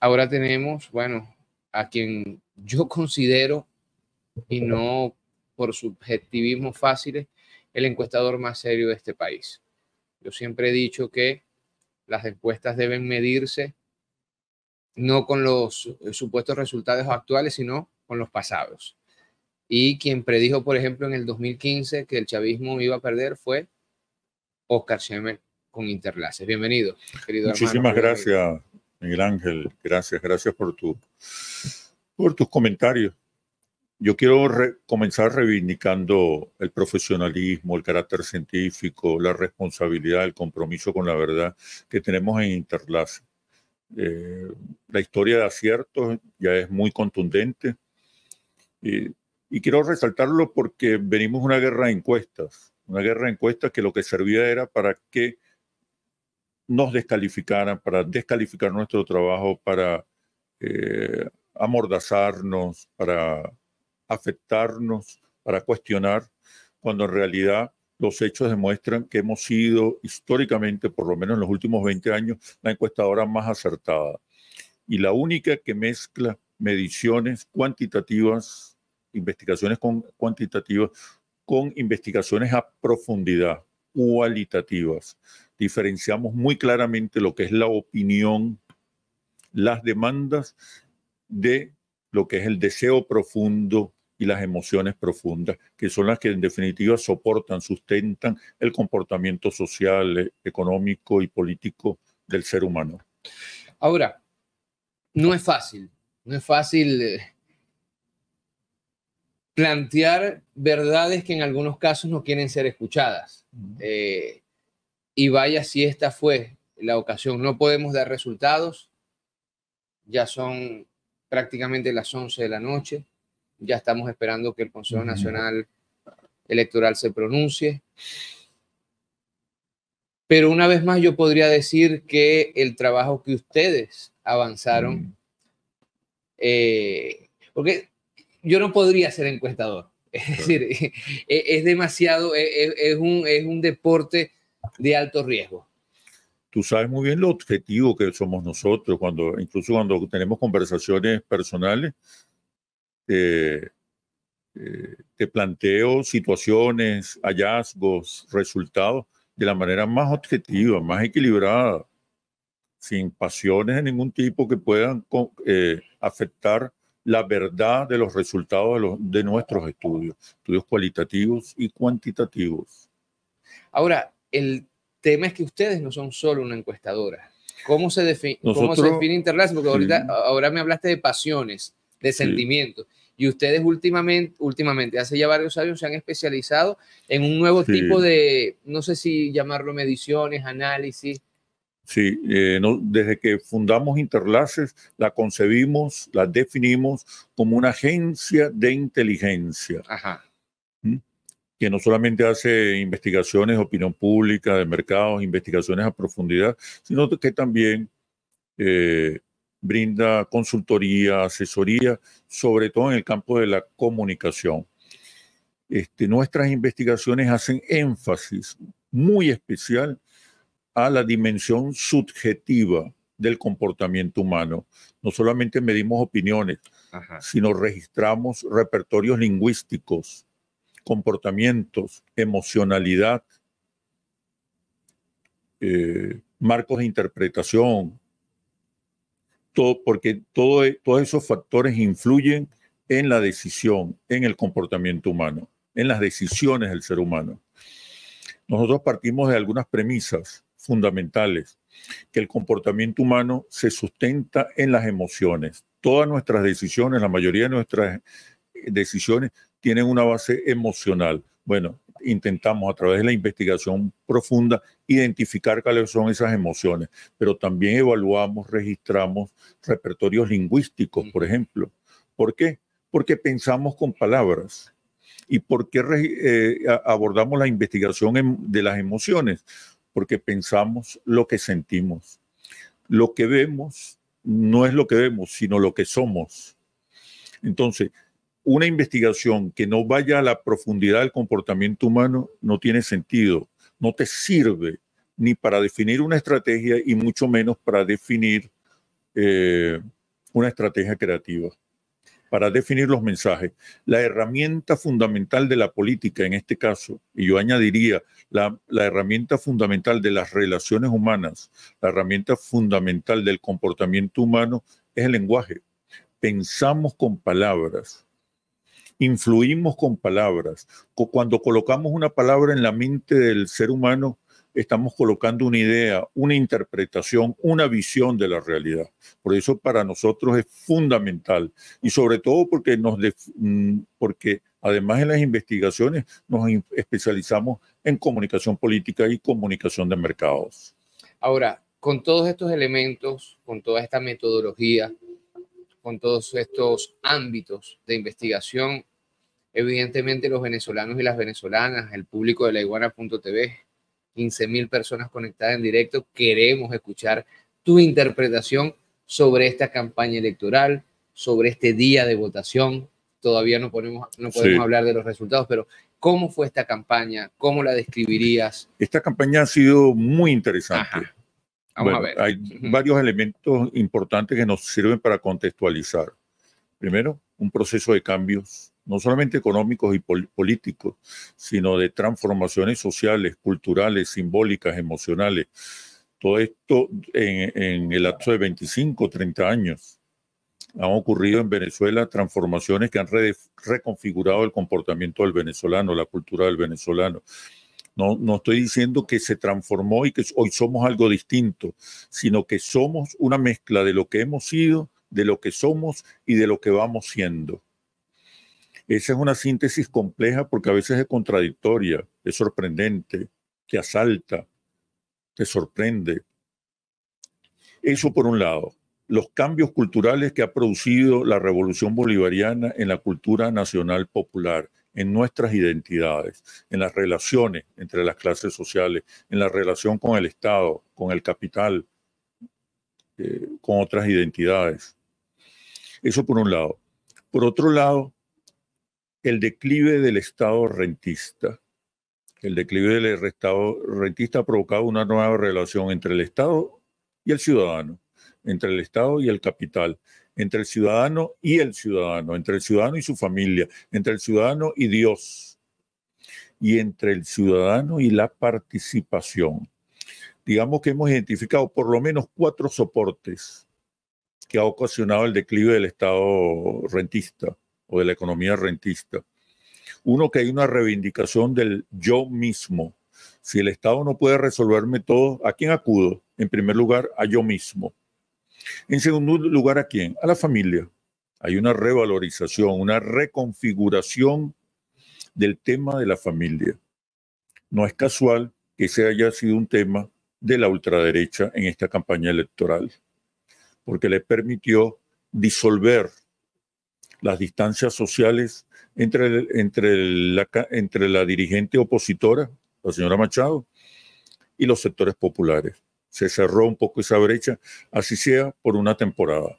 ahora tenemos, bueno, a quien yo considero, y no por subjetivismo fácil, el encuestador más serio de este país. Yo siempre he dicho que las encuestas deben medirse no con los eh, supuestos resultados actuales, sino con los pasados. Y quien predijo, por ejemplo, en el 2015 que el chavismo iba a perder fue Oscar Schemmer con Interlaces. Bienvenido, querido Muchísimas gracias, Miguel Ángel, gracias, gracias por, tu, por tus comentarios. Yo quiero comenzar reivindicando el profesionalismo, el carácter científico, la responsabilidad, el compromiso con la verdad que tenemos en Interlace. Eh, la historia de aciertos ya es muy contundente y quiero resaltarlo porque venimos una guerra de encuestas, una guerra de encuestas que lo que servía era para que nos descalificaran, para descalificar nuestro trabajo, para eh, amordazarnos, para afectarnos, para cuestionar, cuando en realidad los hechos demuestran que hemos sido históricamente, por lo menos en los últimos 20 años, la encuestadora más acertada y la única que mezcla mediciones cuantitativas, investigaciones cuantitativas, con investigaciones a profundidad, cualitativas diferenciamos muy claramente lo que es la opinión, las demandas de lo que es el deseo profundo y las emociones profundas, que son las que en definitiva soportan, sustentan el comportamiento social, e-, económico y político del ser humano. Ahora, no es fácil, no es fácil eh, plantear verdades que en algunos casos no quieren ser escuchadas. Eh, y vaya si esta fue la ocasión. No podemos dar resultados. Ya son prácticamente las 11 de la noche. Ya estamos esperando que el Consejo Nacional Electoral se pronuncie. Pero una vez más yo podría decir que el trabajo que ustedes avanzaron, eh, porque yo no podría ser encuestador. Es decir, e, es, demasiado, e, e, un, es un deporte de alto riesgo. Tú sabes muy bien lo objetivo que somos nosotros, cuando, incluso cuando tenemos conversaciones personales, eh, eh, te planteo situaciones, hallazgos, resultados de la manera más objetiva, más equilibrada, sin pasiones de ningún tipo que puedan eh, afectar la verdad de los resultados de, los, de nuestros estudios, estudios cualitativos y cuantitativos. Ahora, el tema es que ustedes no son solo una encuestadora. ¿Cómo se, define, cómo se define Porque ahorita, ahora me hablaste de pasiones, de sentimientos. Y ustedes últimamente, últimamente, hace ya varios años, se han especializado en un nuevo tipo de, no sé si llamarlo mediciones, análisis. Sí, eh, desde que fundamos Interlaces, la concebimos, la definimos como una agencia de inteligencia. Ajá que no solamente hace investigaciones opinión pública, de mercados, investigaciones a profundidad, sino que también eh, brinda consultoría, asesoría, sobre todo en el campo de la comunicación. Este, nuestras investigaciones hacen énfasis muy especial a la dimensión subjetiva del comportamiento humano. No solamente medimos opiniones, sino registramos repertorios lingüísticos, comportamientos, emocionalidad, eh, marcos de interpretación, todo, porque todos esos factores influyen en la decisión, en el comportamiento humano, en las decisiones del ser humano. Nosotros partimos de algunas premisas fundamentales, que el comportamiento humano se sustenta en las emociones. Todas nuestras decisiones, la mayoría de nuestras decisiones tienen una base emocional. Bueno, intentamos a través de la investigación profunda identificar cuáles son esas emociones, pero también evaluamos, registramos repertorios lingüísticos, por ejemplo. ¿Por qué? Porque pensamos con palabras. ¿Y por qué eh, abordamos la investigación de las emociones? Porque pensamos lo que sentimos. Lo que vemos no es lo que vemos, sino lo que somos. Entonces, una investigación que no vaya a la profundidad del comportamiento humano no tiene sentido, no te sirve ni para definir una estrategia y mucho menos para definir eh, una estrategia creativa, para definir los mensajes. La herramienta fundamental de la política en este caso, y yo añadiría la herramienta fundamental de las relaciones humanas, la herramienta fundamental del comportamiento humano es el lenguaje. Pensamos con palabras influimos con palabras. Cuando colocamos una palabra en la mente del ser humano, estamos colocando una idea, una interpretación, una visión de la realidad. Por eso para nosotros es fundamental y sobre todo porque nos mm, porque además en las investigaciones nos especializamos en comunicación política y comunicación de mercados. Ahora, con todos estos elementos, con toda esta metodología, con todos estos ámbitos de investigación, Evidentemente los venezolanos y las venezolanas, el público de la iguana.tv, 15 mil personas conectadas en directo, queremos escuchar tu interpretación sobre esta campaña electoral, sobre este día de votación. Todavía no, ponemos, no podemos hablar de los resultados, pero ¿cómo fue esta campaña? ¿Cómo la describirías? Esta campaña ha sido muy interesante. Vamos a ver. Hay varios elementos importantes que nos sirven para contextualizar. Primero, un proceso de cambios no solamente económicos y políticos, sino de transformaciones sociales, culturales, simbólicas, emocionales. Todo esto en, el lapso de 25, 30 años. Han ocurrido en Venezuela transformaciones que han reconfigurado el comportamiento del venezolano, la cultura del venezolano. No, no, estoy diciendo que se transformó y que hoy somos algo distinto, sino que somos una mezcla de lo que hemos sido, de lo que somos y de lo que vamos siendo. Esa es una síntesis compleja porque a veces es contradictoria, es sorprendente, te asalta, te sorprende. Eso por un lado, los cambios culturales que ha producido la revolución bolivariana en la cultura nacional popular, en nuestras identidades, en las relaciones entre las clases sociales, en la relación con el Estado, con el capital, eh, con otras identidades. Eso por un lado. Por otro lado, el declive del Estado rentista. El declive del Estado rentista ha provocado una nueva relación entre el Estado y el ciudadano, entre el Estado y el capital, entre el ciudadano y el ciudadano, entre el ciudadano y su familia, entre el ciudadano y Dios, y entre el ciudadano y la participación. Digamos que hemos identificado por lo menos cuatro soportes que ha ocasionado el declive del Estado rentista o de la economía rentista. Uno, que hay una reivindicación del yo mismo. Si el Estado no puede resolverme todo, ¿a quién acudo? En primer lugar, a yo mismo. En segundo lugar, ¿a quién? A la familia. Hay una revalorización, una reconfiguración del tema de la familia. No es casual que ese haya sido un tema de la ultraderecha en esta campaña electoral, porque le permitió disolver las distancias sociales entre, entre, la, entre la dirigente opositora, la señora Machado, y los sectores populares. Se cerró un poco esa brecha, así sea por una temporada,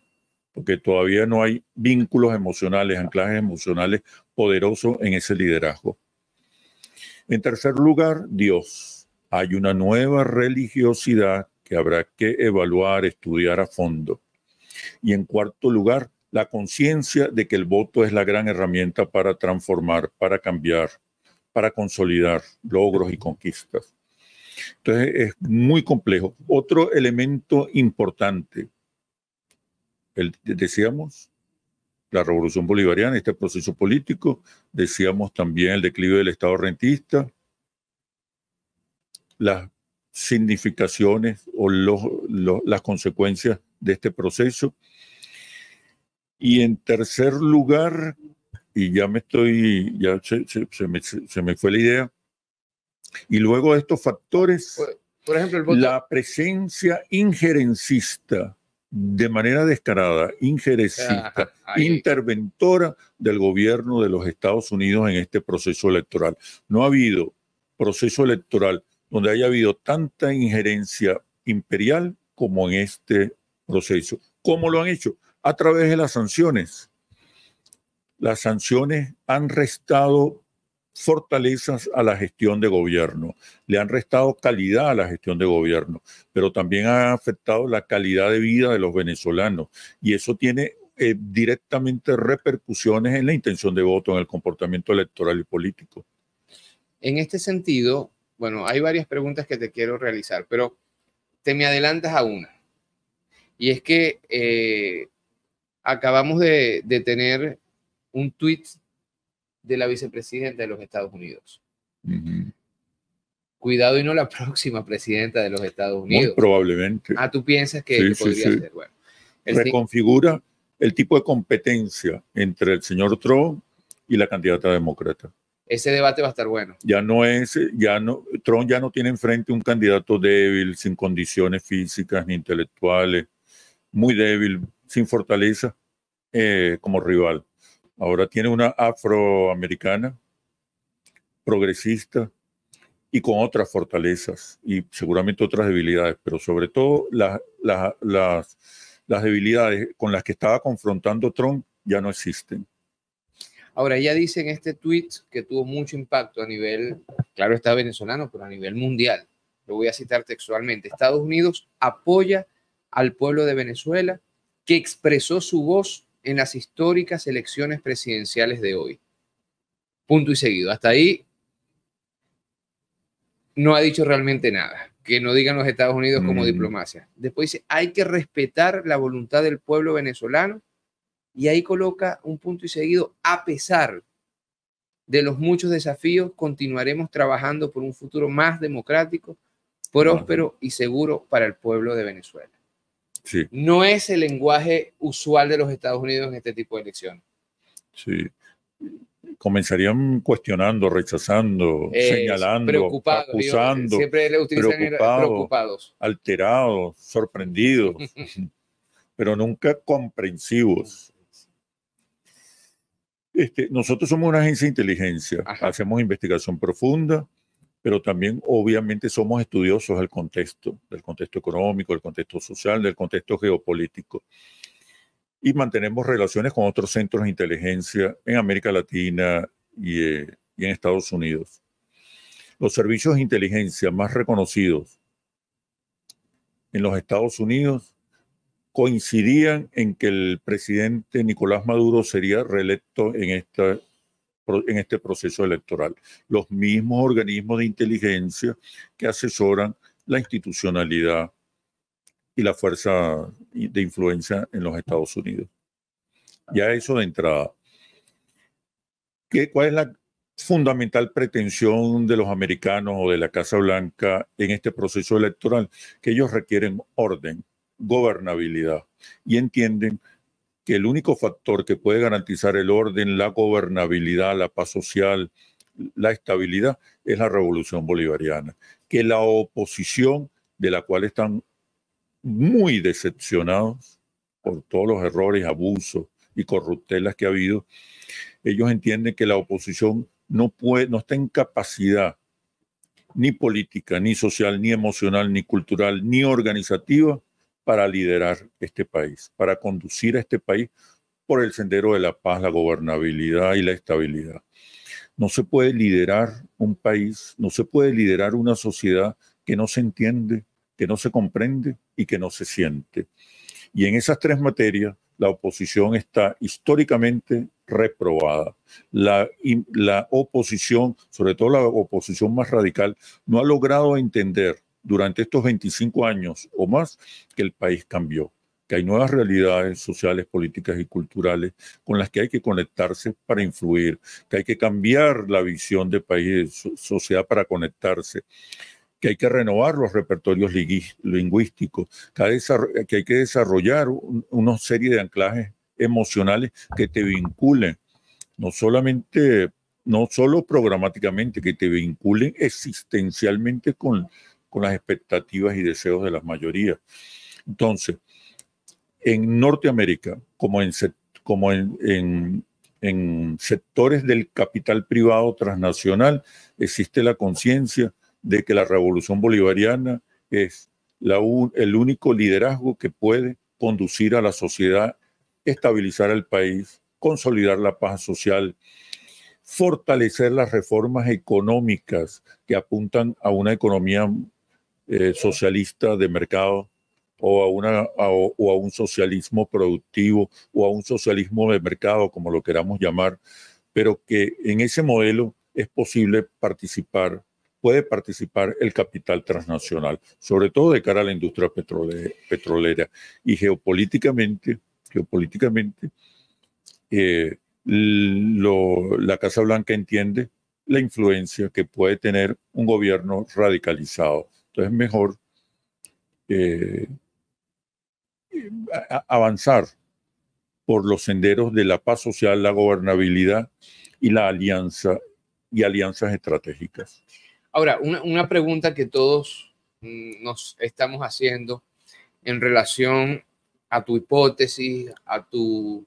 porque todavía no hay vínculos emocionales, anclajes emocionales poderosos en ese liderazgo. En tercer lugar, Dios. Hay una nueva religiosidad que habrá que evaluar, estudiar a fondo. Y en cuarto lugar, la conciencia de que el voto es la gran herramienta para transformar, para cambiar, para consolidar logros y conquistas. Entonces es muy complejo. Otro elemento importante, decíamos, la revolución bolivariana, este proceso político, decíamos también el declive del Estado rentista, las significaciones o las consecuencias de este proceso, y en tercer lugar, y ya me estoy, ya se, me, fue la idea, y luego de estos factores, por, ejemplo, la presencia injerencista de manera descarada, injerencista, ah, interventora del gobierno de los Estados Unidos en este proceso electoral. No ha habido proceso electoral donde haya habido tanta injerencia imperial como en este proceso. ¿Cómo lo han hecho? a través de las sanciones. Las sanciones han restado fortalezas a la gestión de gobierno, le han restado calidad a la gestión de gobierno, pero también ha afectado la calidad de vida de los venezolanos y eso tiene eh, directamente repercusiones en la intención de voto, en el comportamiento electoral y político. En este sentido, bueno, hay varias preguntas que te quiero realizar, pero te me adelantas a una. Y es que eh, acabamos de, tener un tweet de la vicepresidenta de los Estados Unidos. Cuidado y no la próxima presidenta de los Estados Unidos. probablemente. Ah, tú piensas que, podría ser. Reconfigura el tipo de competencia entre el señor Trump y la candidata demócrata. Ese debate va a estar bueno. Ya no es, ya no, Trump ya no tiene enfrente un candidato débil, sin condiciones físicas ni intelectuales, muy débil, sin fortaleza eh, como rival. Ahora tiene una afroamericana, progresista y con otras fortalezas y seguramente otras debilidades, pero sobre todo las, debilidades con las que estaba confrontando Trump ya no existen. Ahora, ella dice en este tweet que tuvo mucho impacto a nivel, claro, está venezolano, pero a nivel mundial. Lo voy a citar textualmente. Estados Unidos apoya al pueblo de Venezuela que expresó su voz en las históricas elecciones presidenciales de hoy. Punto y seguido. Hasta ahí no ha dicho realmente nada, que no digan los Estados Unidos como mm. diplomacia. Después dice, hay que respetar la voluntad del pueblo venezolano y ahí coloca un punto y seguido, a pesar de los muchos desafíos, continuaremos trabajando por un futuro más democrático, próspero y seguro para el pueblo de Venezuela. No es el lenguaje usual de los Estados Unidos en este tipo de elecciones. Sí. Comenzarían cuestionando, rechazando, señalando, acusando, preocupados, alterados, sorprendidos, pero nunca comprensivos. Este, nosotros somos una agencia de inteligencia, hacemos investigación profunda, pero también obviamente somos estudiosos del contexto, del contexto económico, del contexto social, del contexto geopolítico. Y mantenemos relaciones con otros centros de inteligencia en América Latina y, eh, en Estados Unidos. Los servicios de inteligencia más reconocidos en los Estados Unidos coincidían en que el presidente Nicolás Maduro sería reelecto en esta en este proceso electoral. Los mismos organismos de inteligencia que asesoran la institucionalidad y la fuerza de influencia en los Estados Unidos. Ya eso de entrada. ¿Cuál es la fundamental pretensión de los americanos o de la Casa Blanca en este proceso electoral? Que ellos requieren orden, gobernabilidad y entienden que el único factor que puede garantizar el orden, la gobernabilidad, la paz social, la estabilidad, es la revolución bolivariana, que la oposición de la cual están muy decepcionados por todos los errores, abusos y corruptelas que ha habido, ellos entienden que la oposición no, puede, no está en capacidad ni política, ni social, ni emocional, ni cultural, ni organizativa para liderar este país, para conducir a este país por el sendero de la paz, la gobernabilidad y la estabilidad. No se puede liderar un país, no se puede liderar una sociedad que no se entiende, que no se comprende y que no se siente. Y en esas tres materias, la oposición está históricamente reprobada. La, la oposición, sobre todo la oposición más radical, no ha logrado entender durante estos 25 años o más que el país cambió, que hay nuevas realidades sociales, políticas y culturales con las que hay que conectarse para influir, que hay que cambiar la visión de país y de sociedad para conectarse que hay que renovar los repertorios lingüísticos, que hay que desarrollar una serie de anclajes emocionales que te vinculen, no solamente, no solo programáticamente, que te vinculen existencialmente con, con las expectativas y deseos de las mayorías. Entonces, en Norteamérica, como en, como en, sectores del capital privado transnacional, existe la conciencia de que la revolución bolivariana es el único liderazgo que puede conducir a la sociedad, estabilizar el país, consolidar la paz social, fortalecer las reformas económicas que apuntan a una economía eh, socialista de mercado o a, un socialismo productivo o a un socialismo de mercado, como lo queramos llamar, pero que en ese modelo es posible participar, puede participar el capital transnacional, sobre todo de cara a la industria petrolera. Y geopolíticamente, geopolíticamente eh, la Casa Blanca entiende la influencia que puede tener un gobierno radicalizado entonces es mejor eh, avanzar por los senderos de la paz social, la gobernabilidad y la alianza y alianzas estratégicas. Ahora, una, pregunta que todos mm, nos estamos haciendo en relación a tu hipótesis, a tu,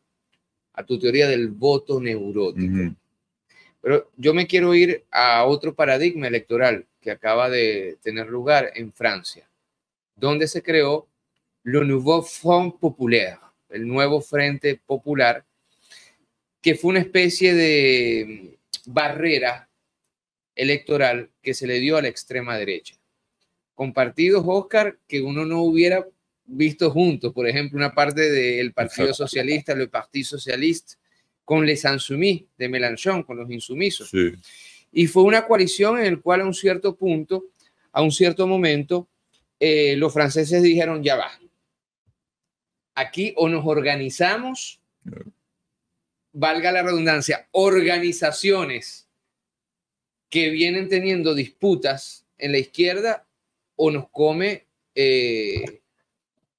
a tu teoría del voto neurótico. Pero yo me quiero ir a otro paradigma electoral que acaba de tener lugar en Francia, donde se creó le Nouveau Front Populaire, el nuevo Frente Popular, que fue una especie de mm, barrera electoral que se le dio a la extrema derecha. Con partidos, Oscar, que uno no hubiera visto juntos, por ejemplo, una parte del Partido Socialista, el Partido Socialista, con Les Insoumis de Melanchon con los insumisos. Y fue una coalición en la cual a un cierto punto, a un cierto momento, eh, los franceses dijeron, ya va, aquí o nos organizamos, valga la redundancia, organizaciones que vienen teniendo disputas en la izquierda o nos come eh,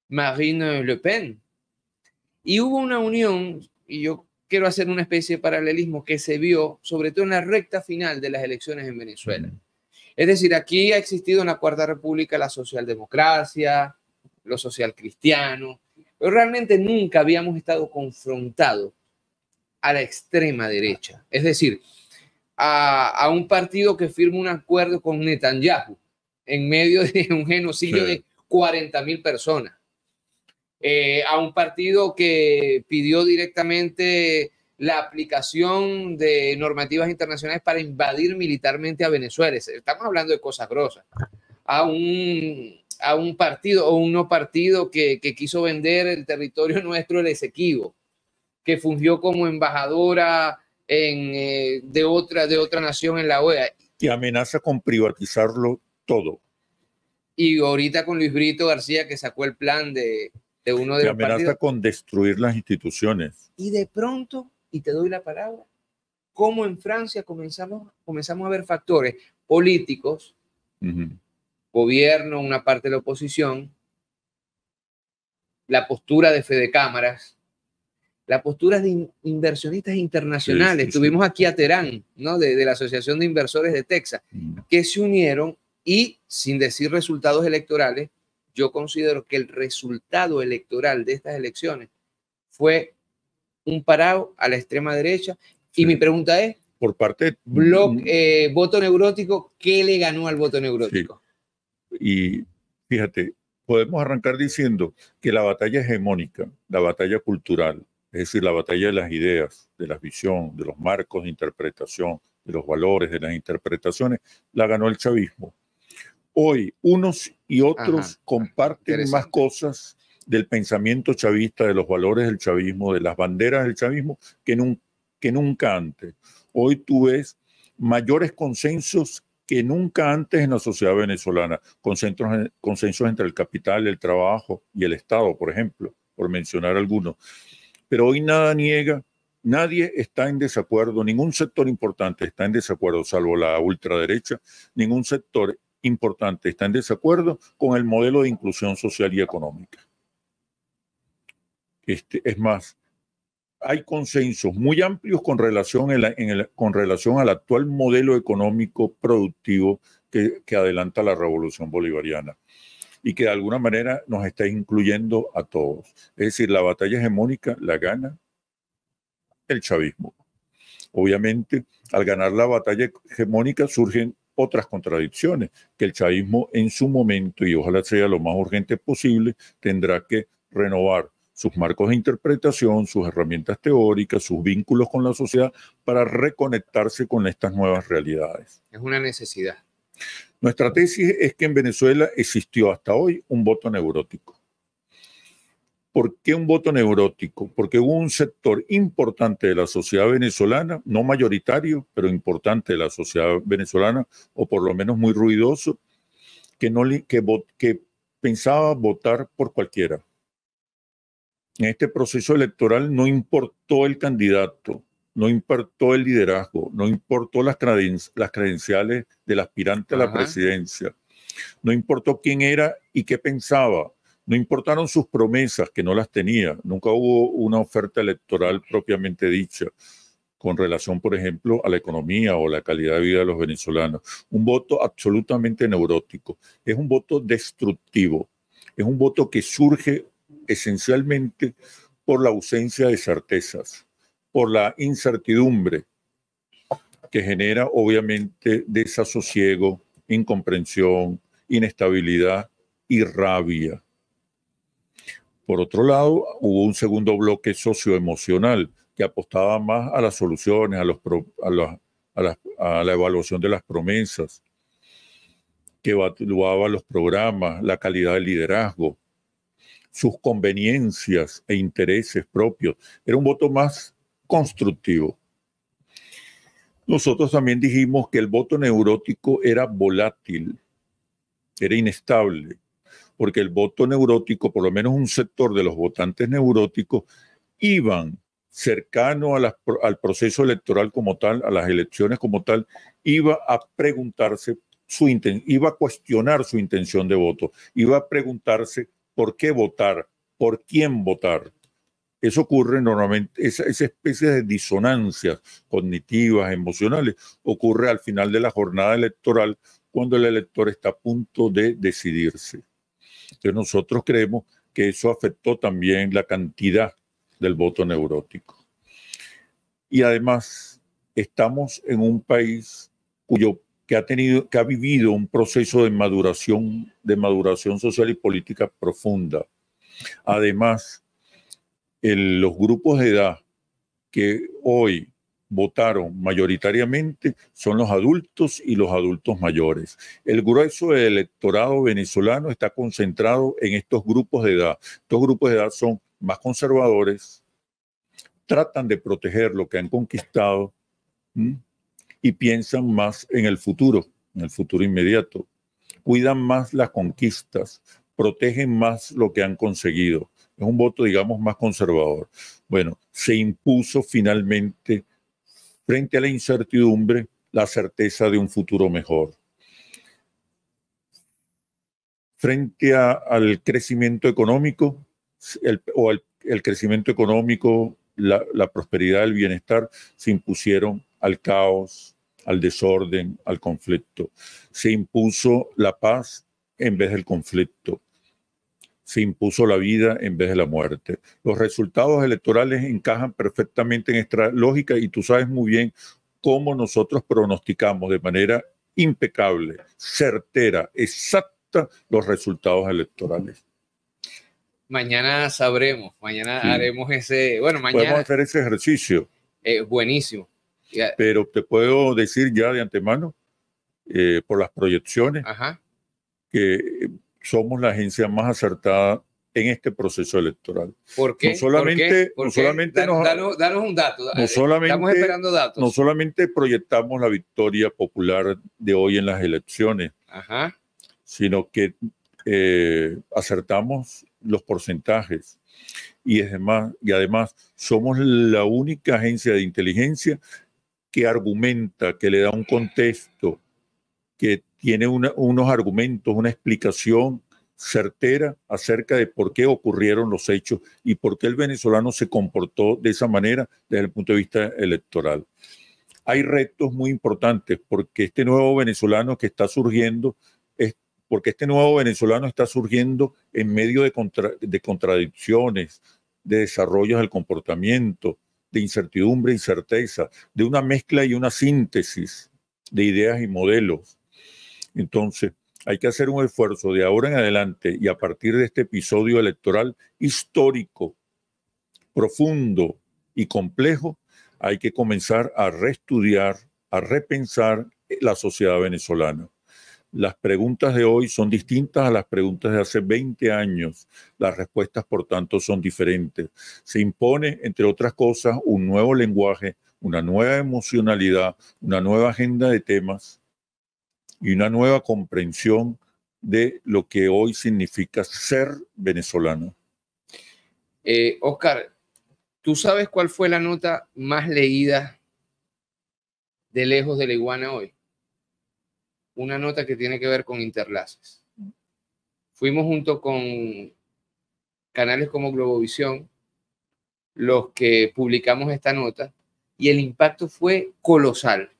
Marine Le Pen. Y hubo una unión, y yo quiero hacer una especie de paralelismo que se vio sobre todo en la recta final de las elecciones en Venezuela. Es decir, aquí ha existido en la Cuarta República la socialdemocracia, lo socialcristianos, pero realmente nunca habíamos estado confrontados a la extrema derecha. Es decir, a, un partido que firma un acuerdo con Netanyahu en medio de un genocidio de 40.000 personas. Eh, a un partido que pidió directamente la aplicación de normativas internacionales para invadir militarmente a Venezuela. Estamos hablando de cosas grosas. A un, a un partido o un no partido que, quiso vender el territorio nuestro, el Esequibo, que fungió como embajadora eh, de, otra, de otra nación en la OEA. Que amenaza con privatizarlo todo. Y ahorita con Luis Brito García, que sacó el plan de, de uno de con destruir las instituciones. Y de pronto, y te doy la palabra, como en Francia comenzamos, comenzamos a ver factores políticos, gobierno, una parte de la oposición, la postura de Fede Cámaras, la postura de inversionistas internacionales. Estuvimos aquí a Terán, ¿no? De, la Asociación de Inversores de Texas, mm. que se unieron y, sin decir resultados electorales, yo considero que el resultado electoral de estas elecciones fue un parado a la extrema derecha. Y mi pregunta es, por parte... Blog, mm. eh, voto neurótico, ¿qué le ganó al voto neurótico? Y fíjate, podemos arrancar diciendo que la batalla hegemónica, la batalla cultural, es decir, la batalla de las ideas, de la visión, de los marcos de interpretación, de los valores, de las interpretaciones, la ganó el chavismo hoy unos y otros comparten más cosas del pensamiento chavista, de los valores del chavismo, de las banderas del chavismo, que, nunca antes. Hoy tú ves mayores consensos que nunca antes en la sociedad venezolana, consensos, consensos entre el capital, el trabajo y el Estado, por ejemplo, por mencionar algunos. Pero hoy nada niega, nadie está en desacuerdo, ningún sector importante está en desacuerdo, salvo la ultraderecha, ningún sector importante está en desacuerdo con el modelo de inclusión social y económica. Este, es más, hay consensos muy amplios con relación, con relación al actual modelo económico productivo que, que adelanta la revolución bolivariana y que de alguna manera nos está incluyendo a todos. Es decir, la batalla hegemónica la gana el chavismo. Obviamente, al ganar la batalla hegemónica surgen otras contradicciones que el chavismo en su momento, y ojalá sea lo más urgente posible, tendrá que renovar sus marcos de interpretación, sus herramientas teóricas, sus vínculos con la sociedad para reconectarse con estas nuevas realidades. Es una necesidad. Nuestra tesis es que en Venezuela existió hasta hoy un voto neurótico ¿Por qué un voto neurótico? Porque hubo un sector importante de la sociedad venezolana, no mayoritario, pero importante de la sociedad venezolana, o por lo menos muy ruidoso, que, no, que, que pensaba votar por cualquiera. En este proceso electoral no importó el candidato, no importó el liderazgo, no importó las, las credenciales del aspirante a la presidencia, no importó quién era y qué pensaba, no importaron sus promesas, que no las tenía. Nunca hubo una oferta electoral propiamente dicha con relación, por ejemplo, a la economía o la calidad de vida de los venezolanos. Un voto absolutamente neurótico. Es un voto destructivo. Es un voto que surge esencialmente por la ausencia de certezas, por la incertidumbre que genera obviamente desasosiego, incomprensión, inestabilidad y rabia. Por otro lado, hubo un segundo bloque socioemocional que apostaba más a las soluciones, a, la, la, evaluación de las promesas, que evaluaba los programas, la calidad del liderazgo, sus conveniencias e intereses propios. Era un voto más constructivo. Nosotros también dijimos que el voto neurótico era volátil, era inestable, porque el voto neurótico, por lo menos un sector de los votantes neuróticos, iban cercano al proceso electoral como tal, a las elecciones como tal, iba a preguntarse su iba a cuestionar su intención de voto, iba a preguntarse por qué votar, por quién votar. Eso ocurre normalmente, esa, especie de disonancias cognitivas, emocionales, ocurre al final de la jornada electoral cuando el elector está a punto de decidirse. Entonces nosotros creemos que eso afectó también la cantidad del voto neurótico. Y además estamos en un país cuyo que ha tenido que ha vivido un proceso de maduración de maduración social y política profunda. Además, en los grupos de edad que hoy votaron mayoritariamente son los adultos y los adultos mayores. El grueso del electorado venezolano está concentrado en estos grupos de edad. Estos grupos de edad son más conservadores, tratan de proteger lo que han conquistado y piensan más en el futuro, en el futuro inmediato. Cuidan más las conquistas, protegen más lo que han conseguido. Es un voto, digamos, más conservador. Bueno, se impuso finalmente frente a la incertidumbre, la certeza de un futuro mejor. Frente al crecimiento económico o crecimiento económico, la, la prosperidad, el bienestar, se impusieron al caos, al desorden, al conflicto. Se impuso la paz en vez del conflicto se impuso la vida en vez de la muerte. Los resultados electorales encajan perfectamente en esta lógica y tú sabes muy bien cómo nosotros pronosticamos de manera impecable, certera, exacta los resultados electorales. Mañana sabremos, mañana haremos ese, bueno, mañana... Podemos hacer ese ejercicio. buenísimo. Pero te puedo decir ya de antemano, eh, por las proyecciones, que somos la agencia más acertada en este proceso electoral. ¿Por qué? No solamente, un dato. No solamente, Estamos esperando datos. No solamente proyectamos la victoria popular de hoy en las elecciones, sino que eh, acertamos los porcentajes. Y, y además somos la única agencia de inteligencia que argumenta, que le da un contexto, que tiene unos argumentos, una explicación certera acerca de por qué ocurrieron los hechos y por qué el venezolano se comportó de esa manera desde el punto de vista electoral. Hay retos muy importantes porque este nuevo venezolano que está surgiendo, es, porque este nuevo venezolano está surgiendo en medio de, contradicciones, de desarrollos del comportamiento, de incertidumbre y de una mezcla y una síntesis de ideas y modelos entonces, hay que hacer un esfuerzo de ahora en adelante y a partir de este episodio electoral histórico, profundo y complejo, hay que comenzar a reestudiar, a repensar la sociedad venezolana. Las preguntas de hoy son distintas a las preguntas de hace 20 años. Las respuestas, por tanto, son diferentes. Se impone, entre otras cosas, un nuevo lenguaje, una nueva emocionalidad, una nueva agenda de temas y una nueva comprensión de lo que hoy significa ser venezolano. Eh, Oscar, ¿tú sabes cuál fue la nota más leída de lejos de la iguana hoy? Una nota que tiene que ver con Interlaces. Fuimos junto con canales como Globovisión los que publicamos esta nota y el impacto fue colosal.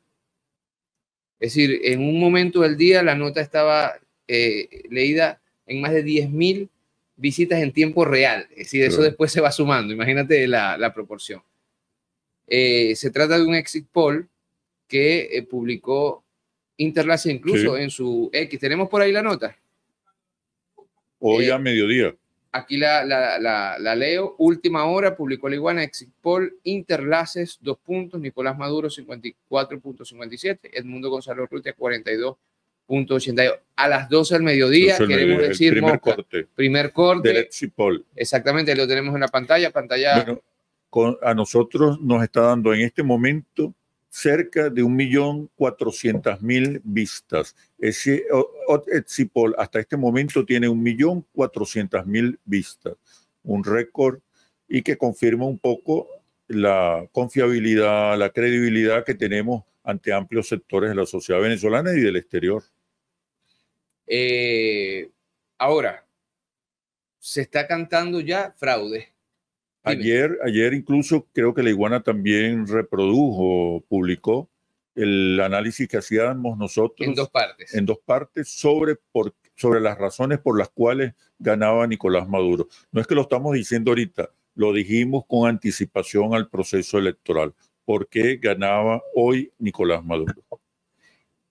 Es decir, en un momento del día la nota estaba eh, leída en más de 10.000 visitas en tiempo real. Es decir, eso después se va sumando. Imagínate la, la proporción. Eh, se trata de un exit poll que eh, publicó Interlace incluso en su X. ¿Tenemos por ahí la nota? Hoy a mediodía aquí la, leo. Última hora, publicó la iguana, Exit Interlaces, dos puntos, Nicolás Maduro 54.57, Edmundo Gonzalo Rutia 42.82. A las 12 del mediodía, queremos decir, primer corte. Primer corte. Del Exactamente, lo tenemos en la pantalla, pantalla. a nosotros nos está dando en este momento cerca de 1.400.000 vistas. Etsipol eh, hasta este momento tiene 1.400.000 vistas, un récord y que confirma un poco la confiabilidad, la credibilidad que tenemos ante amplios sectores de la sociedad venezolana y del exterior. Eh, ahora, se está cantando ya fraude Ayer, ayer incluso creo que la iguana también reprodujo, publicó el análisis que hacíamos nosotros. En dos partes. En dos partes sobre, sobre las razones por las cuales ganaba Nicolás Maduro. No es que lo estamos diciendo ahorita, lo dijimos con anticipación al proceso electoral. ¿Por qué ganaba hoy Nicolás Maduro?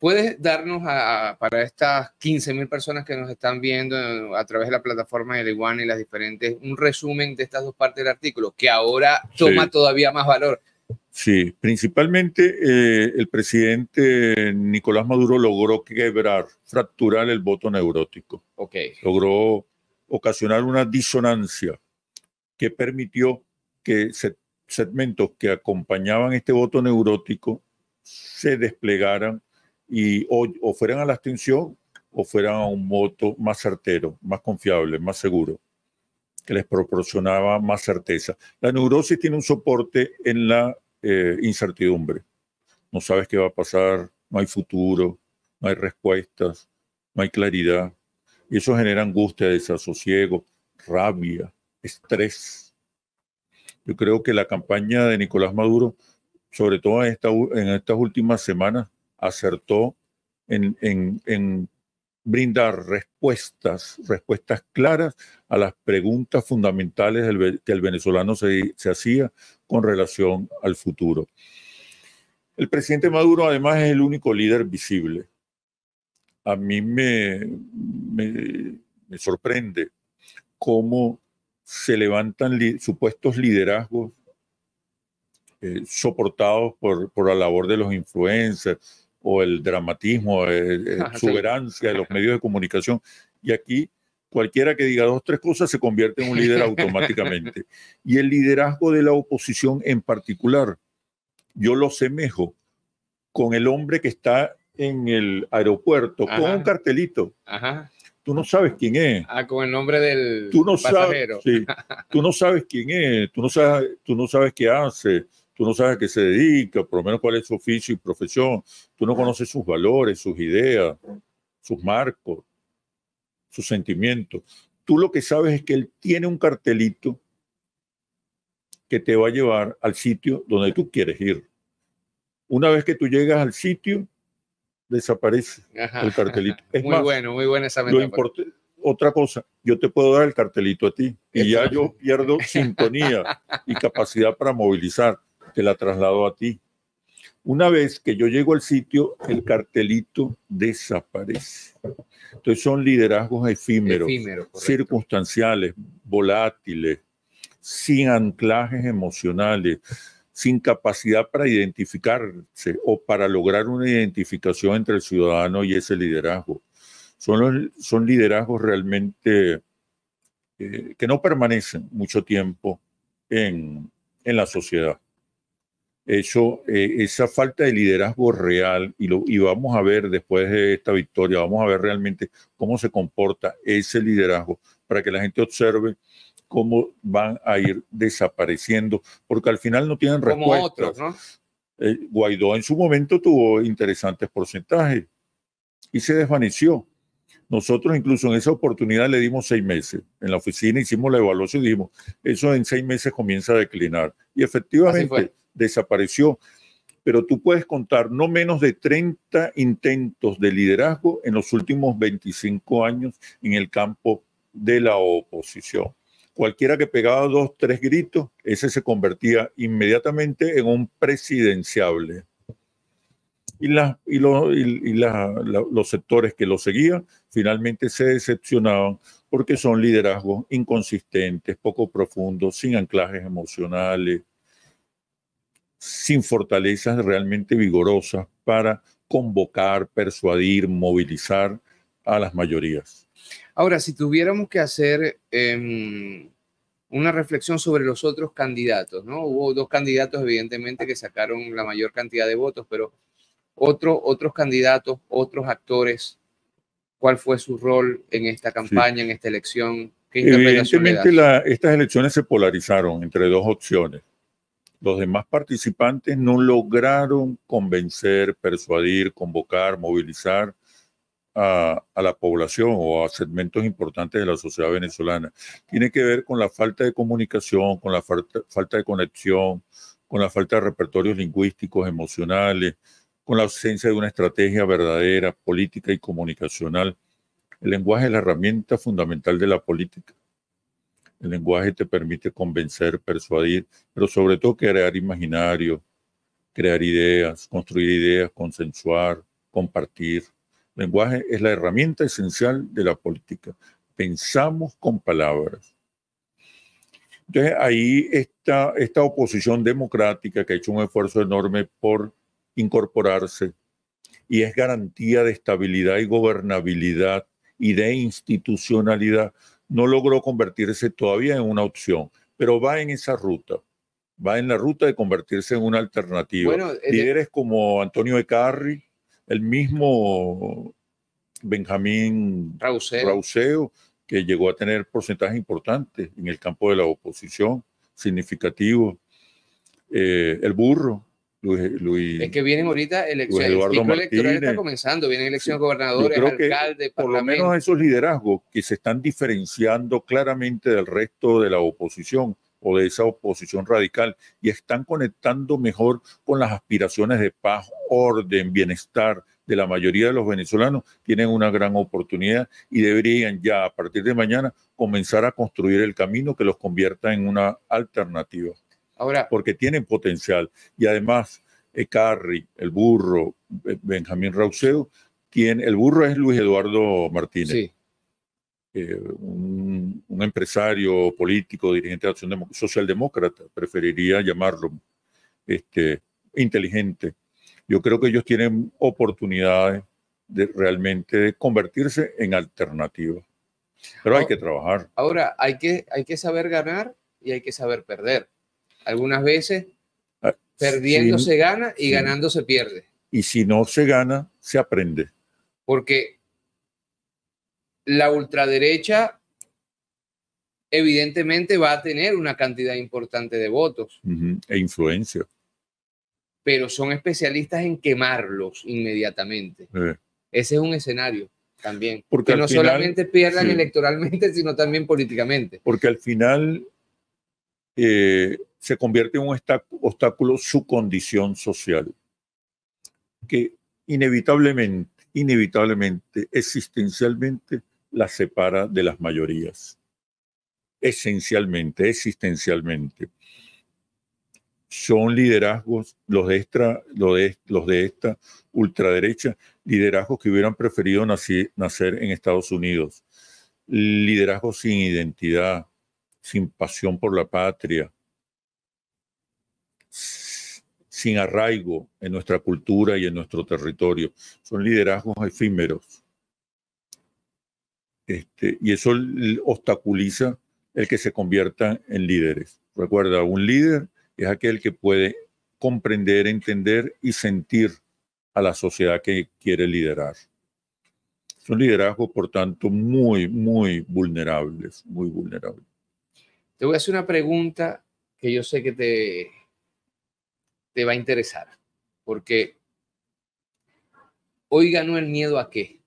¿Puedes darnos para estas 15.000 personas que nos están viendo eh, a través de la plataforma de Iguana y las diferentes, un resumen de estas dos partes del artículo que ahora toma todavía más valor? Sí, principalmente eh, el presidente Nicolás Maduro logró quebrar, fracturar el voto neurótico. Okay. Logró ocasionar una disonancia que permitió que segmentos que acompañaban este voto neurótico se desplegaran y, o, fueran a la extinción o fueran a un voto más certero, más confiable, más seguro, que les proporcionaba más certeza. La neurosis tiene un soporte en la eh, incertidumbre. No sabes qué va a pasar, no hay futuro, no hay respuestas, no hay claridad. Y eso genera angustia, desasosiego, rabia, estrés. Yo creo que la campaña de Nicolás Maduro, sobre todo esta, en estas últimas semanas, acertó en, brindar respuestas, respuestas claras a las preguntas fundamentales que el venezolano se, hacía con relación al futuro. El presidente Maduro además es el único líder visible. A mí me, me, sorprende cómo se levantan supuestos liderazgos eh, soportados por, por la labor de los influencers, o el dramatismo, eh, eh, la ah, soberancia de los medios de comunicación. Y aquí cualquiera que diga dos, tres cosas se convierte en un líder automáticamente. Y el liderazgo de la oposición en particular, yo lo semejo con el hombre que está en el aeropuerto con un cartelito. Tú no sabes quién es. Ah, con el nombre del tú no pasajero. Sabes, tú no sabes quién es, tú no sabes, tú no sabes qué hace, tú no sabes a qué se dedica, por lo menos cuál es su oficio y profesión, tú no conoces sus valores, sus ideas, sus marcos, sus sentimientos. Tú lo que sabes es que él tiene un cartelito que te va a llevar al sitio donde tú quieres ir. Una vez que tú llegas al sitio, desaparece el cartelito. Es muy bueno, muy buena esa mentira. Otra cosa, yo te puedo dar el cartelito a ti y ya yo pierdo sintonía y capacidad para movilizarte te la traslado a ti. Una vez que yo llego al sitio, el cartelito desaparece. Entonces son liderazgos efímeros, circunstanciales, volátiles, sin anclajes emocionales, sin capacidad para identificarse o para lograr una identificación entre el ciudadano y ese liderazgo. Son, son liderazgos realmente eh, que no permanecen mucho tiempo en la sociedad eso, eh, esa falta de liderazgo real, y, lo, y vamos a ver después de esta victoria, vamos a ver realmente cómo se comporta ese liderazgo para que la gente observe cómo van a ir desapareciendo, porque al final no tienen Como ¿no? Eh, Guaidó en su momento tuvo interesantes porcentajes y se desvaneció. Nosotros incluso en esa oportunidad le dimos seis meses. En la oficina hicimos la evaluación y dijimos, eso en seis meses comienza a declinar. Y efectivamente desapareció, pero tú puedes contar no menos de 30 intentos de liderazgo en los últimos 25 años en el campo de la oposición. Cualquiera que pegaba dos, tres gritos, ese se convertía inmediatamente en un presidenciable. Y, los sectores que lo seguían finalmente se decepcionaban porque son liderazgos inconsistentes, poco profundos, sin anclajes emocionales, sin fortalezas realmente vigorosas para convocar, persuadir, movilizar a las mayorías. Ahora, si tuviéramos que hacer em, una reflexión sobre los otros candidatos, ¿no? Hubo dos candidatos, evidentemente, que sacaron la mayor cantidad de votos, pero otro, otros candidatos, otros actores, ¿cuál fue su rol en esta campaña, en esta elección? Evidentemente, estas elecciones se polarizaron entre dos opciones los demás participantes no lograron convencer, persuadir, convocar, movilizar a, la población o a segmentos importantes de la sociedad venezolana. Tiene que ver con la falta de comunicación, con la falta de conexión, con la falta de repertorios lingüísticos, emocionales, con la ausencia de una estrategia verdadera, política y comunicacional. El lenguaje es la herramienta fundamental de la política. El lenguaje te permite convencer, persuadir, pero sobre todo crear imaginario, crear ideas, construir ideas, consensuar, compartir. El lenguaje es la herramienta esencial de la política. Pensamos con palabras. Entonces ahí está esta oposición democrática que ha hecho un esfuerzo enorme por incorporarse y es garantía de estabilidad y gobernabilidad y de institucionalidad no logró convertirse todavía en una opción, pero va en esa ruta, va en la ruta de convertirse en una alternativa. Líderes como Antonio Ecarri, el mismo Benjamín Rauseo. que llegó a tener porcentaje importante en el campo de la oposición, significativo. Eh, el burro, Luis, es que vienen ahorita elecciones, el electoral está comenzando, vienen elecciones gobernadores, alcaldes, por lo menos esos liderazgos que se están diferenciando claramente del resto de la oposición o de esa oposición radical y están conectando mejor con las aspiraciones de paz, orden, bienestar de la mayoría de los venezolanos, tienen una gran oportunidad y deberían ya a partir de mañana comenzar a construir el camino que los convierta en una alternativa. Ahora, porque tienen potencial. Y además, eh, Carri, el burro, eh, Benjamín Rauseu, quien, el burro es Luis Eduardo Martínez. Eh, un, empresario político, dirigente de Acción Socialdemócrata, preferiría llamarlo, este, inteligente. Yo creo que ellos tienen oportunidades de realmente convertirse en alternativas. Pero hay ah, que trabajar. Ahora, hay que, hay que saber ganar y hay que saber perder algunas veces ah, perdiendo se gana y ganando se pierde. Y si no se gana, se aprende. Porque la ultraderecha evidentemente va a tener una cantidad importante de votos. E influencia. Pero son especialistas en quemarlos inmediatamente. Eh. Ese es un escenario también. que no solamente pierdan electoralmente, sino también políticamente. Porque al final eh, se convierte en un obstáculo su condición social, que inevitablemente, inevitablemente, existencialmente, la separa de las mayorías. Esencialmente, existencialmente. Son liderazgos, los de, esta, de, esta ultraderecha, liderazgos que hubieran preferido nacer en Estados Unidos. Liderazgos sin identidad, sin pasión por la patria, sin arraigo en nuestra cultura y en nuestro territorio. Son liderazgos efímeros. Este, y eso obstaculiza el que se conviertan en líderes. Recuerda, un líder es aquel que puede comprender, entender y sentir a la sociedad que quiere liderar. Son liderazgos, por tanto, muy, muy vulnerables, muy vulnerables. Te voy a hacer una pregunta que yo sé que te te va a interesar, porque hoy ganó el miedo a qué.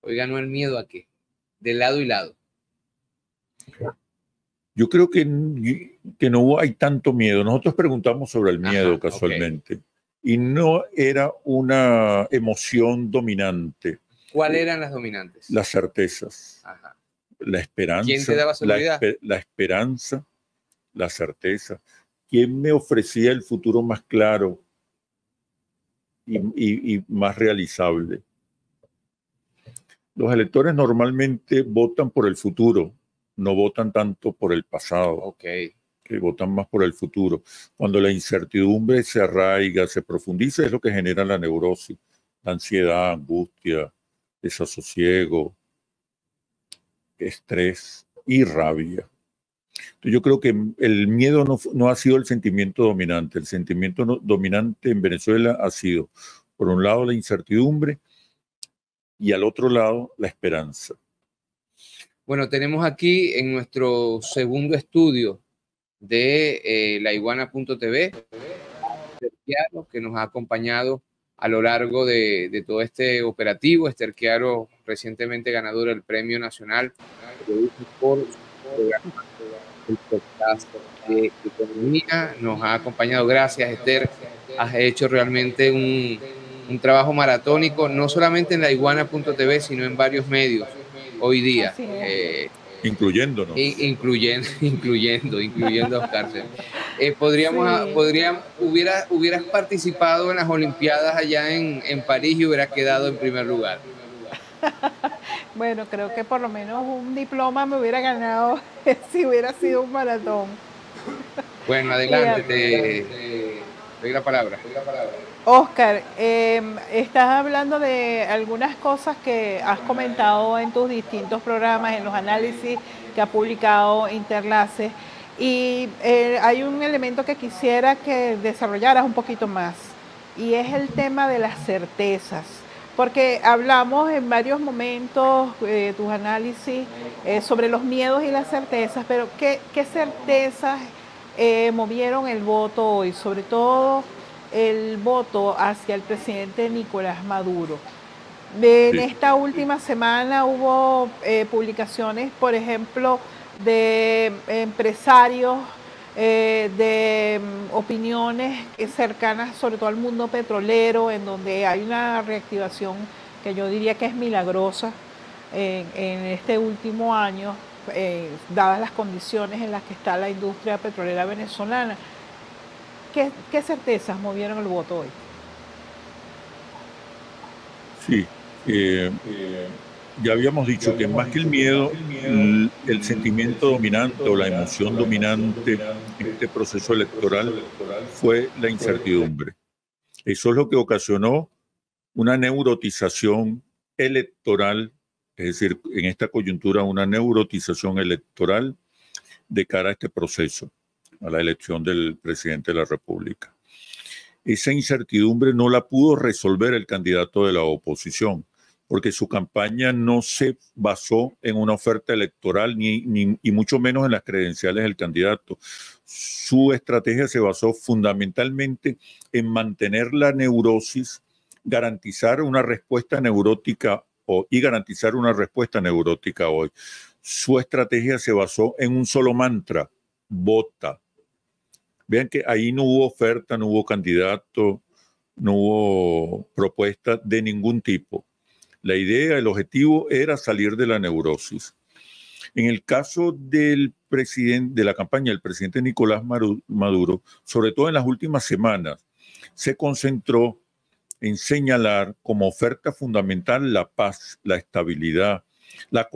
Hoy ganó el miedo a qué. De lado y lado. Yo creo que, que no hay tanto miedo. Nosotros preguntamos sobre el miedo casualmente y no era una emoción dominante. ¿Cuáles eran las dominantes? Las certezas. La esperanza. ¿Quién te daba seguridad? La, la esperanza, la certeza. ¿Quién me ofrecía el futuro más claro y, más realizable? Los electores normalmente votan por el futuro, no votan tanto por el pasado. que votan más por el futuro. Cuando la incertidumbre se arraiga, se profundiza, es lo que genera la neurosis, la ansiedad, angustia, desasosiego, estrés y rabia. Yo creo que el miedo no, no ha sido el sentimiento dominante. El sentimiento dominante en Venezuela ha sido, por un lado, la incertidumbre y al otro lado, la esperanza. Bueno, tenemos aquí en nuestro segundo estudio de eh, laiguana.tv, que nos ha acompañado a lo largo de, todo este operativo. Esther recientemente ganador del Premio Nacional por el podcast de economía. Nos ha acompañado. Gracias, Esther. Has hecho realmente un, trabajo maratónico, no solamente en la iguana.tv, sino en varios medios hoy día. Eh, incluyéndonos. Incluyendo, incluyendo, incluyendo a Oscar. Eh, podríamos, hubiera, hubieras participado en las Olimpiadas allá en, en París y hubieras quedado en primer lugar. bueno, creo que por lo menos un diploma me hubiera ganado si hubiera sido un maratón. Bueno, adelante, te, doy la palabra. Oscar, em, estás hablando de algunas cosas que has comentado en tus distintos programas, en los análisis que ha publicado Interlace y eh, hay un elemento que quisiera que desarrollaras un poquito más, y es el tema de las certezas porque hablamos en varios momentos eh, tus análisis eh, sobre los miedos y las certezas, pero ¿qué, certezas eh, movieron el voto hoy? Sobre todo el voto hacia el presidente Nicolás Maduro. En esta última semana hubo publicaciones, por ejemplo, de empresarios eh, de mm, opiniones cercanas sobre todo al mundo petrolero, en donde hay una reactivación que yo diría que es milagrosa en, este último año, eh, dadas las condiciones en las que está la industria petrolera venezolana. ¿Qué, certezas movieron el voto hoy? Sí. Eh, ya habíamos dicho que más que el miedo, el, sentimiento dominante o la emoción dominante en este proceso electoral fue la incertidumbre. Eso es lo que ocasionó una neurotización electoral, es decir, en esta coyuntura una neurotización electoral de cara a este proceso, a la elección del presidente de la República. Esa incertidumbre no la pudo resolver el candidato de la oposición porque su campaña no se basó en una oferta electoral ni, ni, y mucho menos en las credenciales del candidato. Su estrategia se basó fundamentalmente en mantener la neurosis, garantizar una respuesta neurótica y garantizar una respuesta neurótica hoy. Su estrategia se basó en un solo mantra, vota. Vean que ahí no hubo oferta, no hubo candidato, no hubo propuesta de ningún tipo la idea, el objetivo era salir de la neurosis. En el caso del presidente de la campaña del presidente Nicolás Maduro, sobre todo en las últimas semanas, se concentró en señalar como oferta fundamental la paz, la estabilidad, la,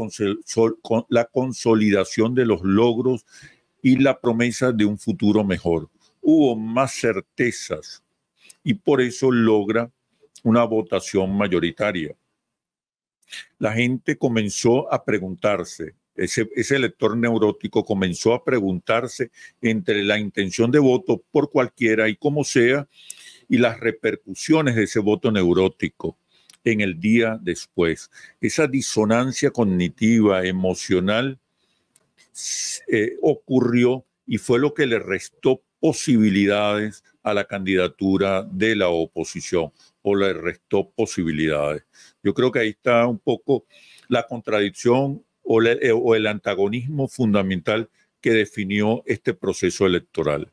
la consolidación de los logros y la promesa de un futuro mejor. Hubo más certezas y por eso logra una votación mayoritaria la gente comenzó a preguntarse, ese, ese elector neurótico comenzó a preguntarse entre la intención de voto por cualquiera y como sea, y las repercusiones de ese voto neurótico en el día después. Esa disonancia cognitiva, emocional, eh, ocurrió y fue lo que le restó posibilidades a la candidatura de la oposición o le restó posibilidades. Yo creo que ahí está un poco la contradicción eh, o, el antagonismo fundamental que definió este proceso electoral.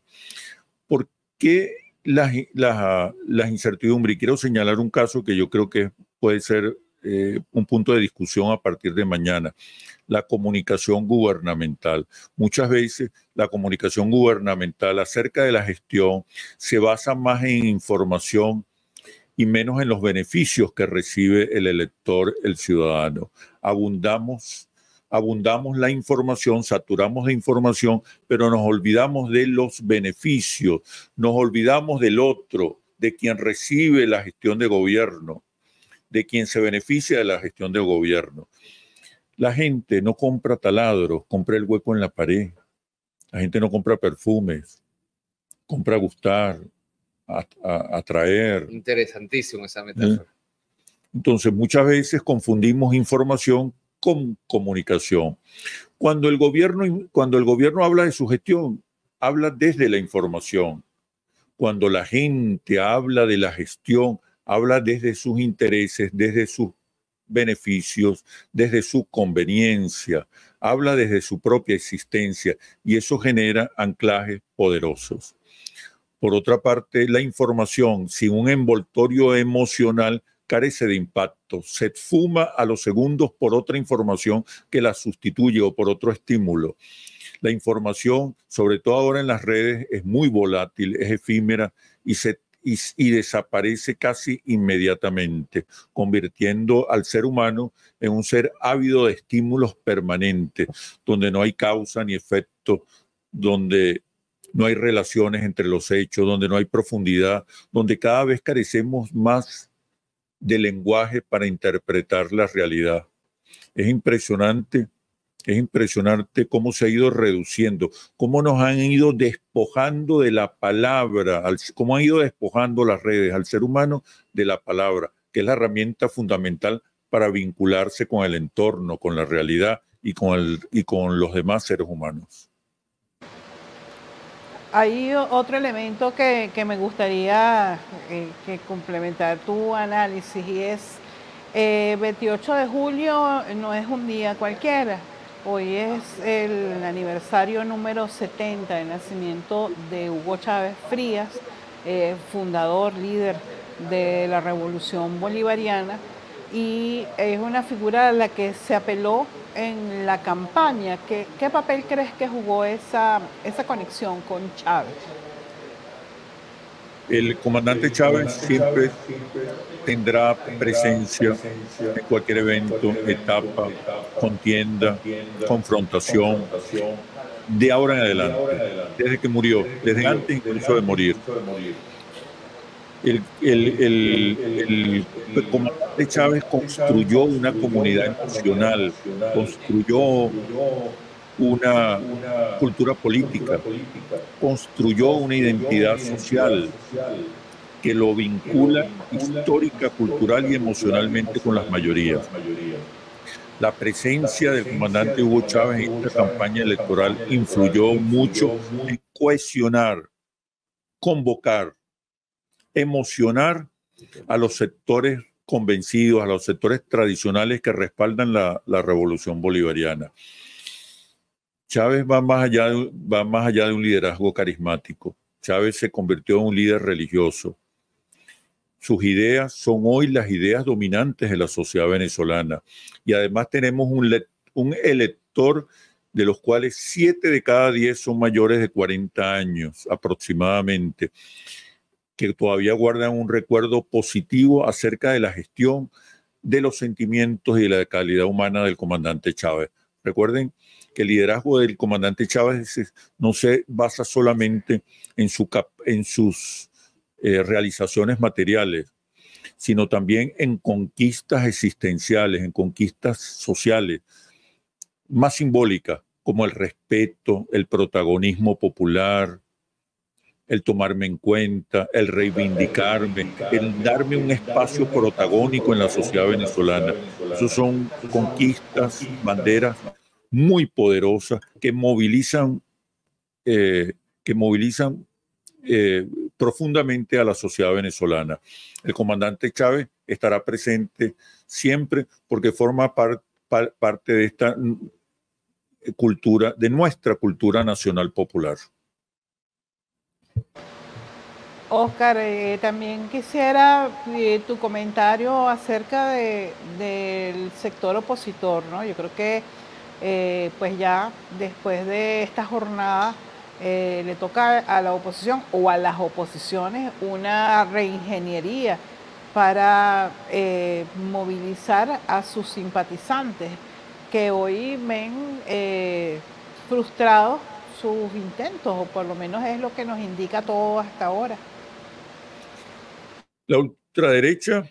¿Por qué las, incertidumbres? Y quiero señalar un caso que yo creo que puede ser eh, un punto de discusión a partir de mañana, la comunicación gubernamental. Muchas veces la comunicación gubernamental acerca de la gestión se basa más en información y menos en los beneficios que recibe el elector, el ciudadano. Abundamos, abundamos la información, saturamos de información, pero nos olvidamos de los beneficios, nos olvidamos del otro, de quien recibe la gestión de gobierno, de quien se beneficia de la gestión de gobierno. La gente no compra taladros, compra el hueco en la pared. La gente no compra perfumes, compra gustar, atraer. Interesantísimo esa ¿Eh? metáfora. Entonces, muchas veces confundimos información con comunicación. Cuando el gobierno, cuando el gobierno habla de su gestión, habla desde la información. Cuando la gente habla de la gestión, habla desde sus intereses, desde sus beneficios, desde su conveniencia, habla desde su propia existencia y eso genera anclajes poderosos. Por otra parte, la información sin un envoltorio emocional carece de impacto, se fuma a los segundos por otra información que la sustituye o por otro estímulo. La información, sobre todo ahora en las redes, es muy volátil, es efímera y desaparece casi inmediatamente, convirtiendo al ser humano en un ser ávido de estímulos permanentes, donde no hay causa ni efecto, donde no hay relaciones entre los hechos, donde no hay profundidad, donde cada vez carecemos más de lenguaje para interpretar la realidad. Es impresionante, es impresionante cómo se ha ido reduciendo, cómo nos han ido despojando de la palabra, cómo han ido despojando las redes al ser humano de la palabra, que es la herramienta fundamental para vincularse con el entorno, con la realidad y con, y con los demás seres humanos. Hay otro elemento que, me gustaría eh, que complementar tu análisis y es 28 eh, de julio no es un día cualquiera. Hoy es el aniversario número 70 de nacimiento de Hugo Chávez Frías, eh, fundador, líder de la revolución bolivariana, y es una figura a la que se apeló en la campaña, ¿qué, papel crees que jugó esa, esa conexión con Chávez? El comandante Chávez siempre tendrá presencia en cualquier evento, etapa, contienda, confrontación, de ahora en adelante, desde que murió, desde antes incluso de morir el, el, el, comandante Chávez construyó una comunidad emocional, construyó una cultura política, construyó una identidad social que lo vincula histórica, cultural y emocionalmente con las mayorías. La presencia del comandante Hugo Chávez en esta campaña electoral influyó mucho en cohesionar, convocar, emocionar a los sectores convencidos, a los sectores tradicionales que respaldan la, revolución bolivariana. Chávez va más, allá de, va más allá de un liderazgo carismático. Chávez se convirtió en un líder religioso. Sus ideas son hoy las ideas dominantes de la sociedad venezolana. Y además tenemos un, un elector de los cuales siete de cada diez son mayores de 40 años aproximadamente que todavía guardan un recuerdo positivo acerca de la gestión de los sentimientos y de la calidad humana del comandante Chávez. Recuerden que el liderazgo del comandante Chávez no se basa solamente en, su sus eh, realizaciones materiales, sino también en conquistas existenciales, en conquistas sociales, más simbólicas, como el respeto, el protagonismo popular, el tomarme en cuenta, el reivindicarme, el darme un espacio protagónico en la sociedad venezolana. Esas son conquistas, banderas muy poderosas que movilizan, eh, que movilizan eh, profundamente a la sociedad venezolana. El comandante Chávez estará presente siempre porque forma parte de esta mm, cultura, de nuestra cultura nacional popular. Oscar, eh, también quisiera eh, tu comentario acerca del sector opositor, ¿no? Yo creo que eh, pues ya después de esta jornada le toca a la oposición o a las oposiciones una reingeniería para movilizar a sus simpatizantes que hoy ven frustrados sus intentos, o por lo menos es lo que nos indica todo hasta ahora. La ultraderecha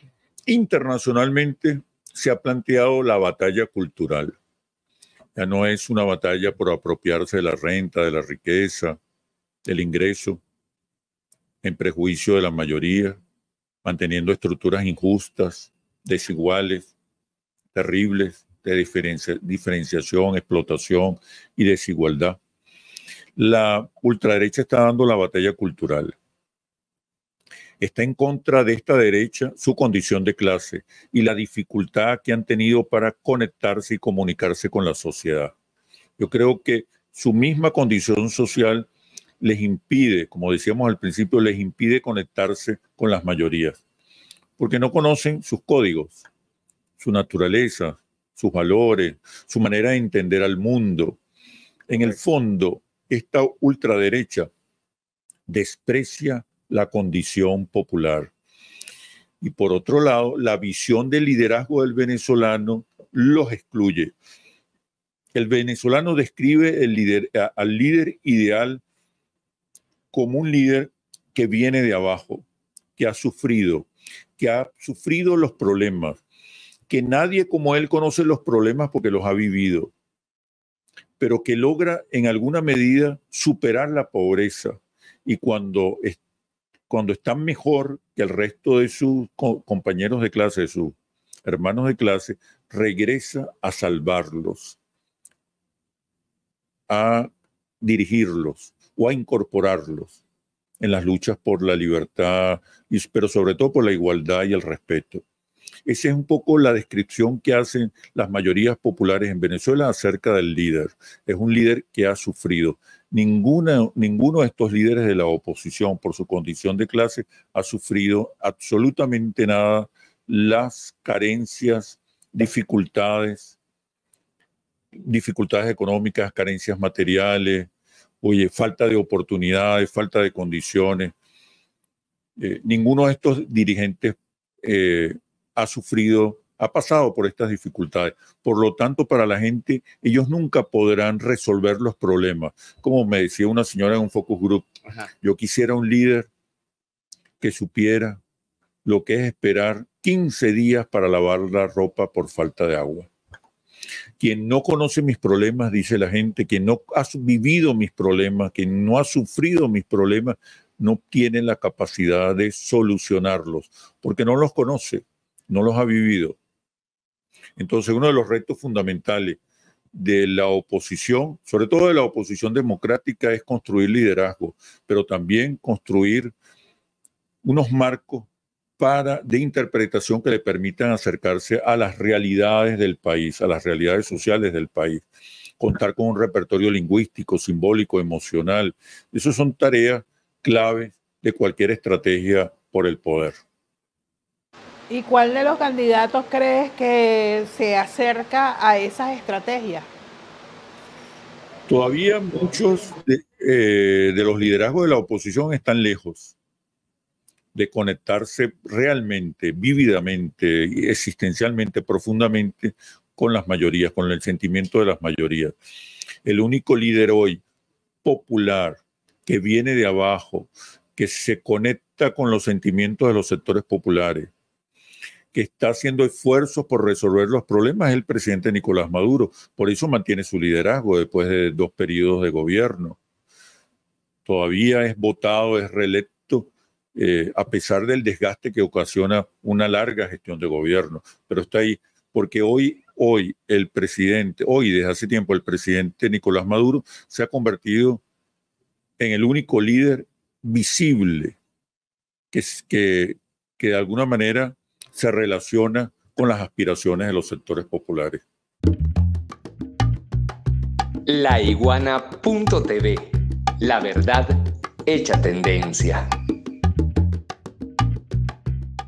internacionalmente se ha planteado la batalla cultural. Ya no es una batalla por apropiarse de la renta, de la riqueza, del ingreso, en prejuicio de la mayoría, manteniendo estructuras injustas, desiguales, terribles, de diferencia, diferenciación, explotación y desigualdad la ultraderecha está dando la batalla cultural. Está en contra de esta derecha su condición de clase y la dificultad que han tenido para conectarse y comunicarse con la sociedad. Yo creo que su misma condición social les impide, como decíamos al principio, les impide conectarse con las mayorías, porque no conocen sus códigos, su naturaleza, sus valores, su manera de entender al mundo. En el fondo, esta ultraderecha desprecia la condición popular. Y por otro lado, la visión del liderazgo del venezolano los excluye. El venezolano describe al líder ideal como un líder que viene de abajo, que ha sufrido, que ha sufrido los problemas, que nadie como él conoce los problemas porque los ha vivido, pero que logra en alguna medida superar la pobreza. Y cuando, cuando están mejor que el resto de sus compañeros de clase, de sus hermanos de clase, regresa a salvarlos, a dirigirlos o a incorporarlos en las luchas por la libertad, pero sobre todo por la igualdad y el respeto. Esa es un poco la descripción que hacen las mayorías populares en Venezuela acerca del líder. Es un líder que ha sufrido. Ninguna, ninguno de estos líderes de la oposición, por su condición de clase, ha sufrido absolutamente nada las carencias, dificultades, dificultades económicas, carencias materiales, oye, falta de oportunidades, falta de condiciones. Eh, ninguno de estos dirigentes eh, ha sufrido, ha pasado por estas dificultades. Por lo tanto, para la gente, ellos nunca podrán resolver los problemas. Como me decía una señora en un focus group, yo quisiera un líder que supiera lo que es esperar 15 días para lavar la ropa por falta de agua. Quien no conoce mis problemas, dice la gente, quien no ha vivido mis problemas, quien no ha sufrido mis problemas, no tiene la capacidad de solucionarlos, porque no los conoce no los ha vivido. Entonces, uno de los retos fundamentales de la oposición, sobre todo de la oposición democrática, es construir liderazgo, pero también construir unos marcos para, de interpretación que le permitan acercarse a las realidades del país, a las realidades sociales del país, contar con un repertorio lingüístico, simbólico, emocional. Esas son tareas clave de cualquier estrategia por el poder. ¿Y cuál de los candidatos crees que se acerca a esas estrategias? Todavía muchos de, eh, los liderazgos de la oposición están lejos de conectarse realmente, vívidamente, existencialmente, profundamente con las mayorías, con el sentimiento de las mayorías. El único líder hoy popular que viene de abajo, que se conecta con los sentimientos de los sectores populares, que está haciendo esfuerzos por resolver los problemas el presidente Nicolás Maduro. Por eso mantiene su liderazgo después de dos periodos de gobierno. Todavía es votado, es reelecto, eh, a pesar del desgaste que ocasiona una larga gestión de gobierno. Pero está ahí, porque hoy, hoy el presidente, hoy desde hace tiempo el presidente Nicolás Maduro se ha convertido en el único líder visible que, que, que de alguna manera se relaciona con las aspiraciones de los sectores populares. La iguana.tv, la verdad hecha tendencia.